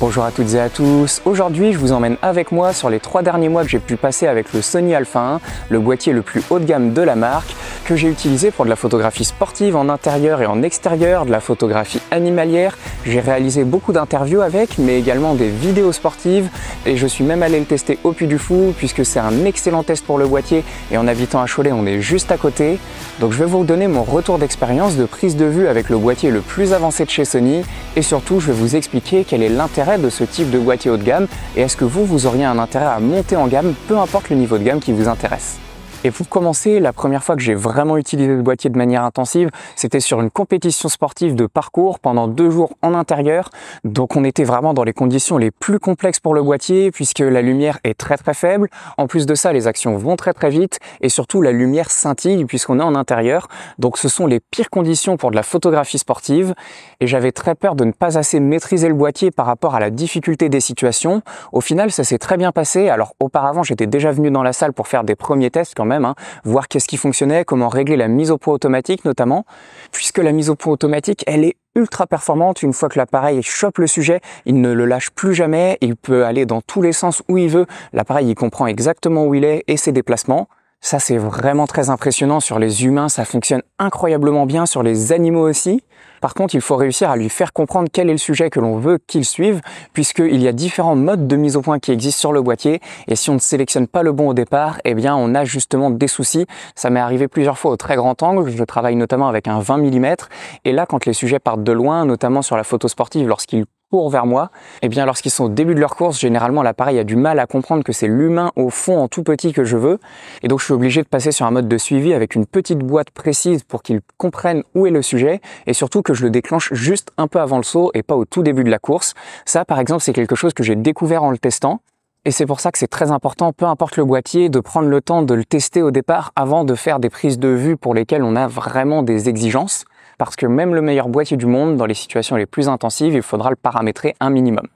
Bonjour à toutes et à tous, aujourd'hui je vous emmène avec moi sur les trois derniers mois que j'ai pu passer avec le Sony Alpha 1, le boîtier le plus haut de gamme de la marque, que j'ai utilisé pour de la photographie sportive en intérieur et en extérieur, de la photographie animalière, j'ai réalisé beaucoup d'interviews avec, mais également des vidéos sportives, et je suis même allé le tester au Puy du Fou, puisque c'est un excellent test pour le boîtier, et en habitant à Cholet on est juste à côté, donc je vais vous donner mon retour d'expérience de prise de vue avec le boîtier le plus avancé de chez Sony, et surtout je vais vous expliquer quel est l'importance de ce type de boîtier haut de gamme et est-ce que vous, vous auriez un intérêt à monter en gamme, peu importe le niveau de gamme qui vous intéresse. Et pour commencer, la première fois que j'ai vraiment utilisé le boîtier de manière intensive, c'était sur une compétition sportive de parcours pendant deux jours en intérieur. Donc on était vraiment dans les conditions les plus complexes pour le boîtier puisque la lumière est très très faible. En plus de ça, les actions vont très très vite et surtout la lumière scintille puisqu'on est en intérieur. Donc ce sont les pires conditions pour de la photographie sportive et j'avais très peur de ne pas assez maîtriser le boîtier par rapport à la difficulté des situations. Au final, ça s'est très bien passé. Alors auparavant, j'étais déjà venu dans la salle pour faire des premiers tests quand même Hein, voir qu'est-ce qui fonctionnait, comment régler la mise au point automatique notamment, puisque la mise au point automatique, elle est ultra performante. Une fois que l'appareil chope le sujet, il ne le lâche plus jamais, il peut aller dans tous les sens où il veut, l'appareil il comprend exactement où il est et ses déplacements. Ça, c'est vraiment très impressionnant sur les humains, ça fonctionne incroyablement bien, sur les animaux aussi. Par contre, il faut réussir à lui faire comprendre quel est le sujet que l'on veut qu'il suive, puisqu'il y a différents modes de mise au point qui existent sur le boîtier, et si on ne sélectionne pas le bon au départ, eh bien on a justement des soucis. Ça m'est arrivé plusieurs fois au très grand angle, je travaille notamment avec un 20 mm, et là quand les sujets partent de loin, notamment sur la photo sportive, lorsqu'ils vers moi, et eh bien lorsqu'ils sont au début de leur course, généralement l'appareil a du mal à comprendre que c'est l'humain au fond en tout petit que je veux, et donc je suis obligé de passer sur un mode de suivi avec une petite boîte précise pour qu'ils comprennent où est le sujet, et surtout que je le déclenche juste un peu avant le saut et pas au tout début de la course. Ça par exemple c'est quelque chose que j'ai découvert en le testant, et c'est pour ça que c'est très important, peu importe le boîtier, de prendre le temps de le tester au départ avant de faire des prises de vue pour lesquelles on a vraiment des exigences parce que même le meilleur boîtier du monde, dans les situations les plus intensives, il faudra le paramétrer un minimum.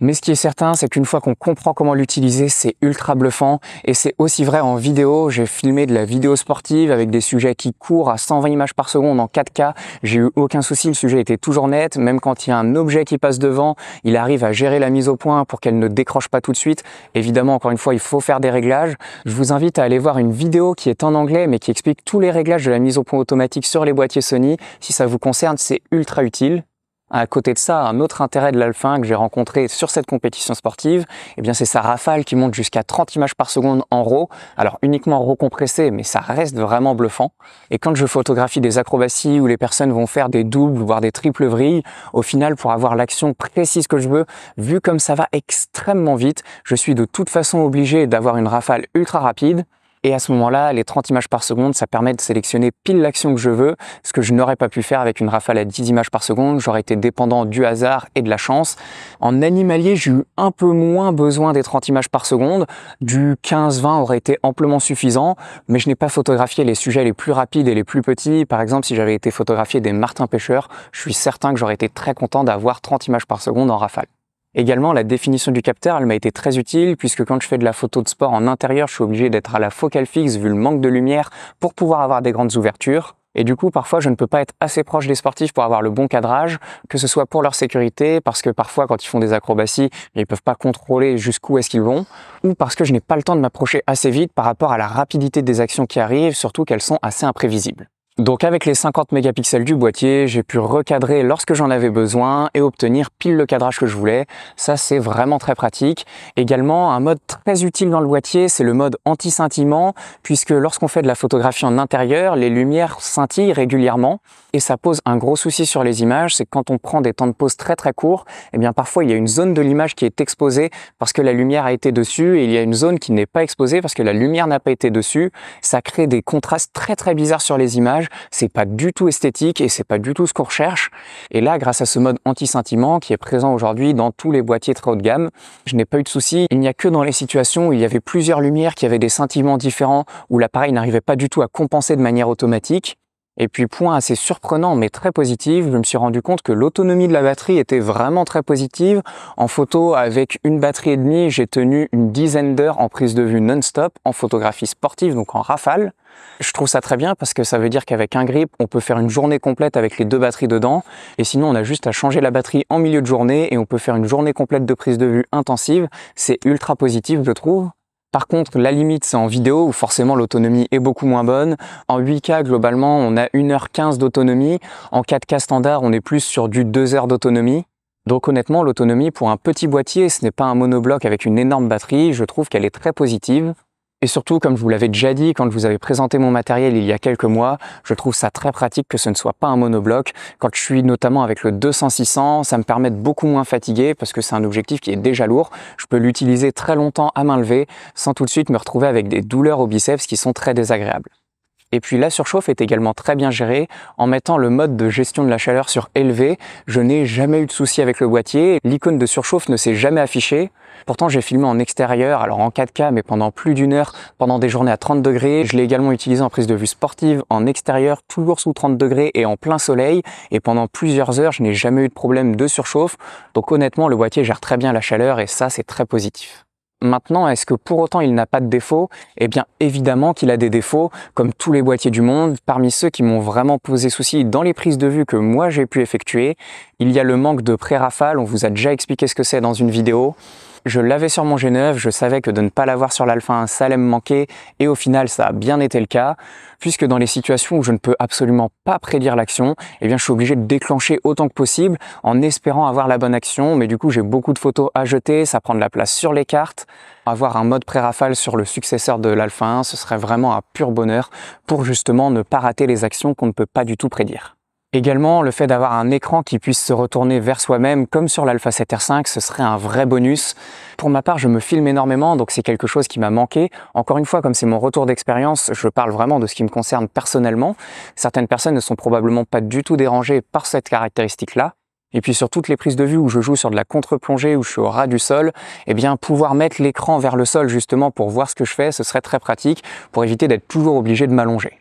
Mais ce qui est certain, c'est qu'une fois qu'on comprend comment l'utiliser, c'est ultra bluffant. Et c'est aussi vrai en vidéo. J'ai filmé de la vidéo sportive avec des sujets qui courent à 120 images par seconde en 4K. J'ai eu aucun souci. Le sujet était toujours net. Même quand il y a un objet qui passe devant, il arrive à gérer la mise au point pour qu'elle ne décroche pas tout de suite. Évidemment, encore une fois, il faut faire des réglages. Je vous invite à aller voir une vidéo qui est en anglais, mais qui explique tous les réglages de la mise au point automatique sur les boîtiers Sony. Si ça vous concerne, c'est ultra utile. À côté de ça, un autre intérêt de l'Alpha que j'ai rencontré sur cette compétition sportive, eh bien c'est sa rafale qui monte jusqu'à 30 images par seconde en RAW, alors uniquement en RAW compressé, mais ça reste vraiment bluffant. Et quand je photographie des acrobaties où les personnes vont faire des doubles, voire des triples vrilles, au final, pour avoir l'action précise que je veux, vu comme ça va extrêmement vite, je suis de toute façon obligé d'avoir une rafale ultra rapide, et à ce moment-là, les 30 images par seconde, ça permet de sélectionner pile l'action que je veux, ce que je n'aurais pas pu faire avec une rafale à 10 images par seconde. J'aurais été dépendant du hasard et de la chance. En animalier, j'ai eu un peu moins besoin des 30 images par seconde. Du 15-20 aurait été amplement suffisant, mais je n'ai pas photographié les sujets les plus rapides et les plus petits. Par exemple, si j'avais été photographié des martins pêcheurs, je suis certain que j'aurais été très content d'avoir 30 images par seconde en rafale. Également, la définition du capteur, elle m'a été très utile puisque quand je fais de la photo de sport en intérieur, je suis obligé d'être à la focale fixe vu le manque de lumière pour pouvoir avoir des grandes ouvertures. Et du coup, parfois, je ne peux pas être assez proche des sportifs pour avoir le bon cadrage, que ce soit pour leur sécurité, parce que parfois, quand ils font des acrobaties, ils ne peuvent pas contrôler jusqu'où est-ce qu'ils vont, ou parce que je n'ai pas le temps de m'approcher assez vite par rapport à la rapidité des actions qui arrivent, surtout qu'elles sont assez imprévisibles. Donc avec les 50 mégapixels du boîtier, j'ai pu recadrer lorsque j'en avais besoin et obtenir pile le cadrage que je voulais. Ça, c'est vraiment très pratique. Également, un mode très utile dans le boîtier, c'est le mode anti-scintillement, puisque lorsqu'on fait de la photographie en intérieur, les lumières scintillent régulièrement et ça pose un gros souci sur les images, c'est que quand on prend des temps de pose très très courts, eh bien parfois il y a une zone de l'image qui est exposée parce que la lumière a été dessus et il y a une zone qui n'est pas exposée parce que la lumière n'a pas été dessus. Ça crée des contrastes très très bizarres sur les images c'est pas du tout esthétique et c'est pas du tout ce qu'on recherche. Et là, grâce à ce mode anti-sentiment qui est présent aujourd'hui dans tous les boîtiers très haut de gamme, je n'ai pas eu de souci. Il n'y a que dans les situations où il y avait plusieurs lumières qui avaient des sentiments différents, où l'appareil n'arrivait pas du tout à compenser de manière automatique. Et puis point assez surprenant mais très positif, je me suis rendu compte que l'autonomie de la batterie était vraiment très positive. En photo, avec une batterie et demie, j'ai tenu une dizaine d'heures en prise de vue non-stop, en photographie sportive, donc en rafale. Je trouve ça très bien parce que ça veut dire qu'avec un grip, on peut faire une journée complète avec les deux batteries dedans. Et sinon, on a juste à changer la batterie en milieu de journée et on peut faire une journée complète de prise de vue intensive. C'est ultra positif, je trouve. Par contre, la limite, c'est en vidéo où forcément l'autonomie est beaucoup moins bonne. En 8K, globalement, on a 1h15 d'autonomie. En 4K standard, on est plus sur du 2h d'autonomie. Donc honnêtement, l'autonomie pour un petit boîtier, ce n'est pas un monobloc avec une énorme batterie, je trouve qu'elle est très positive. Et surtout, comme je vous l'avais déjà dit quand je vous avais présenté mon matériel il y a quelques mois, je trouve ça très pratique que ce ne soit pas un monobloc. Quand je suis notamment avec le 200 ça me permet de beaucoup moins fatiguer parce que c'est un objectif qui est déjà lourd. Je peux l'utiliser très longtemps à main levée sans tout de suite me retrouver avec des douleurs au biceps qui sont très désagréables. Et puis la surchauffe est également très bien gérée. En mettant le mode de gestion de la chaleur sur élevé, je n'ai jamais eu de souci avec le boîtier. L'icône de surchauffe ne s'est jamais affichée. Pourtant, j'ai filmé en extérieur, alors en 4K, mais pendant plus d'une heure, pendant des journées à 30 degrés. Je l'ai également utilisé en prise de vue sportive, en extérieur, toujours sous 30 degrés et en plein soleil. Et pendant plusieurs heures, je n'ai jamais eu de problème de surchauffe. Donc honnêtement, le boîtier gère très bien la chaleur et ça, c'est très positif. Maintenant, est-ce que pour autant il n'a pas de défauts Eh bien, évidemment qu'il a des défauts, comme tous les boîtiers du monde. Parmi ceux qui m'ont vraiment posé souci dans les prises de vue que moi j'ai pu effectuer, il y a le manque de pré-rafale. On vous a déjà expliqué ce que c'est dans une vidéo. Je l'avais sur mon G9, je savais que de ne pas l'avoir sur l'Alpha 1, ça allait me manquer, et au final, ça a bien été le cas, puisque dans les situations où je ne peux absolument pas prédire l'action, eh bien, je suis obligé de déclencher autant que possible en espérant avoir la bonne action, mais du coup, j'ai beaucoup de photos à jeter, ça prend de la place sur les cartes. Avoir un mode pré-rafale sur le successeur de l'Alpha 1, ce serait vraiment un pur bonheur pour justement ne pas rater les actions qu'on ne peut pas du tout prédire. Également, le fait d'avoir un écran qui puisse se retourner vers soi-même, comme sur l'Alpha 7R5, ce serait un vrai bonus. Pour ma part, je me filme énormément, donc c'est quelque chose qui m'a manqué. Encore une fois, comme c'est mon retour d'expérience, je parle vraiment de ce qui me concerne personnellement. Certaines personnes ne sont probablement pas du tout dérangées par cette caractéristique-là. Et puis sur toutes les prises de vue où je joue sur de la contre-plongée, où je suis au ras du sol, eh bien pouvoir mettre l'écran vers le sol justement pour voir ce que je fais, ce serait très pratique pour éviter d'être toujours obligé de m'allonger.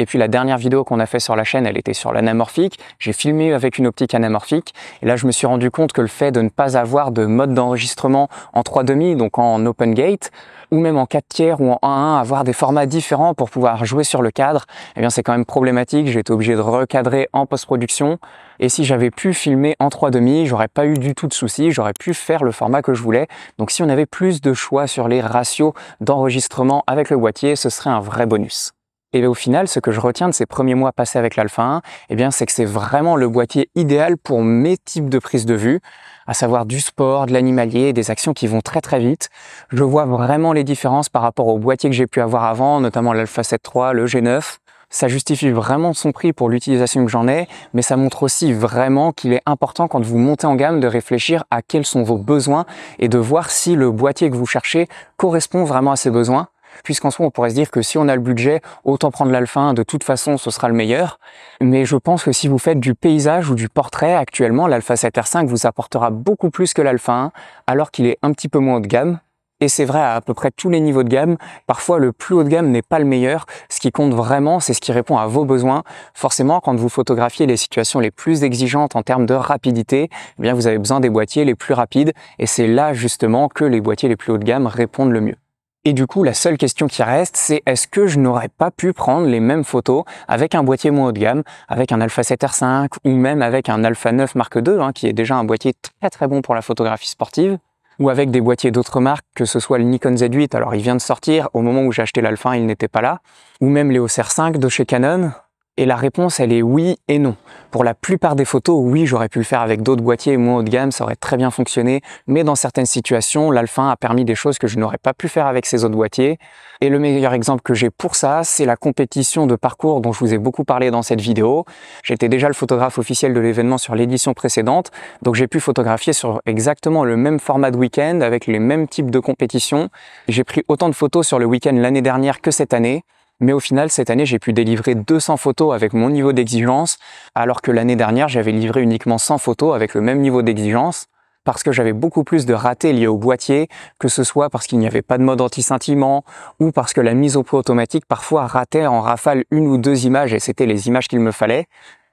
Et puis la dernière vidéo qu'on a fait sur la chaîne, elle était sur l'anamorphique. J'ai filmé avec une optique anamorphique. Et là, je me suis rendu compte que le fait de ne pas avoir de mode d'enregistrement en demi, donc en open gate, ou même en 4 tiers ou en 1-1, avoir des formats différents pour pouvoir jouer sur le cadre, eh bien c'est quand même problématique. J'ai été obligé de recadrer en post-production. Et si j'avais pu filmer en demi, j'aurais pas eu du tout de soucis. J'aurais pu faire le format que je voulais. Donc si on avait plus de choix sur les ratios d'enregistrement avec le boîtier, ce serait un vrai bonus. Et au final, ce que je retiens de ces premiers mois passés avec l'Alpha 1, eh bien, c'est que c'est vraiment le boîtier idéal pour mes types de prises de vue, à savoir du sport, de l'animalier, des actions qui vont très très vite. Je vois vraiment les différences par rapport aux boîtiers que j'ai pu avoir avant, notamment l'Alpha 7 III, le G9. Ça justifie vraiment son prix pour l'utilisation que j'en ai, mais ça montre aussi vraiment qu'il est important quand vous montez en gamme de réfléchir à quels sont vos besoins et de voir si le boîtier que vous cherchez correspond vraiment à ces besoins puisqu'en soi, on pourrait se dire que si on a le budget, autant prendre l'Alpha 1, de toute façon, ce sera le meilleur. Mais je pense que si vous faites du paysage ou du portrait, actuellement, l'Alpha 7R5 vous apportera beaucoup plus que l'Alpha 1, alors qu'il est un petit peu moins haut de gamme. Et c'est vrai à à peu près tous les niveaux de gamme. Parfois, le plus haut de gamme n'est pas le meilleur. Ce qui compte vraiment, c'est ce qui répond à vos besoins. Forcément, quand vous photographiez les situations les plus exigeantes en termes de rapidité, eh bien, vous avez besoin des boîtiers les plus rapides. Et c'est là, justement, que les boîtiers les plus haut de gamme répondent le mieux. Et du coup, la seule question qui reste, c'est est-ce que je n'aurais pas pu prendre les mêmes photos avec un boîtier moins haut de gamme, avec un Alpha 7R5 ou même avec un Alpha 9 Mark II, hein, qui est déjà un boîtier très très bon pour la photographie sportive, ou avec des boîtiers d'autres marques, que ce soit le Nikon Z8, alors il vient de sortir, au moment où j'ai acheté l'Alpha, il n'était pas là, ou même les r 5 de chez Canon, et la réponse, elle est oui et non. Pour la plupart des photos, oui, j'aurais pu le faire avec d'autres boîtiers moins haut de gamme, ça aurait très bien fonctionné, mais dans certaines situations, l'Alpha a permis des choses que je n'aurais pas pu faire avec ces autres boîtiers. Et le meilleur exemple que j'ai pour ça, c'est la compétition de parcours dont je vous ai beaucoup parlé dans cette vidéo. J'étais déjà le photographe officiel de l'événement sur l'édition précédente, donc j'ai pu photographier sur exactement le même format de week-end, avec les mêmes types de compétitions. J'ai pris autant de photos sur le week-end l'année dernière que cette année, mais au final, cette année, j'ai pu délivrer 200 photos avec mon niveau d'exigence, alors que l'année dernière, j'avais livré uniquement 100 photos avec le même niveau d'exigence parce que j'avais beaucoup plus de ratés liés au boîtier, que ce soit parce qu'il n'y avait pas de mode anti-scintillement ou parce que la mise au point automatique parfois ratait en rafale une ou deux images et c'était les images qu'il me fallait.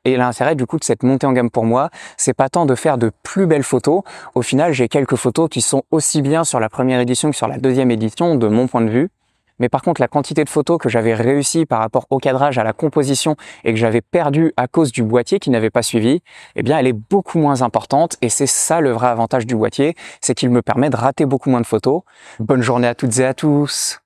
Et l'intérêt du coup de cette montée en gamme pour moi, c'est pas tant de faire de plus belles photos. Au final, j'ai quelques photos qui sont aussi bien sur la première édition que sur la deuxième édition de mon point de vue. Mais par contre, la quantité de photos que j'avais réussi par rapport au cadrage, à la composition et que j'avais perdu à cause du boîtier qui n'avait pas suivi, eh bien, elle est beaucoup moins importante et c'est ça le vrai avantage du boîtier, c'est qu'il me permet de rater beaucoup moins de photos. Bonne journée à toutes et à tous!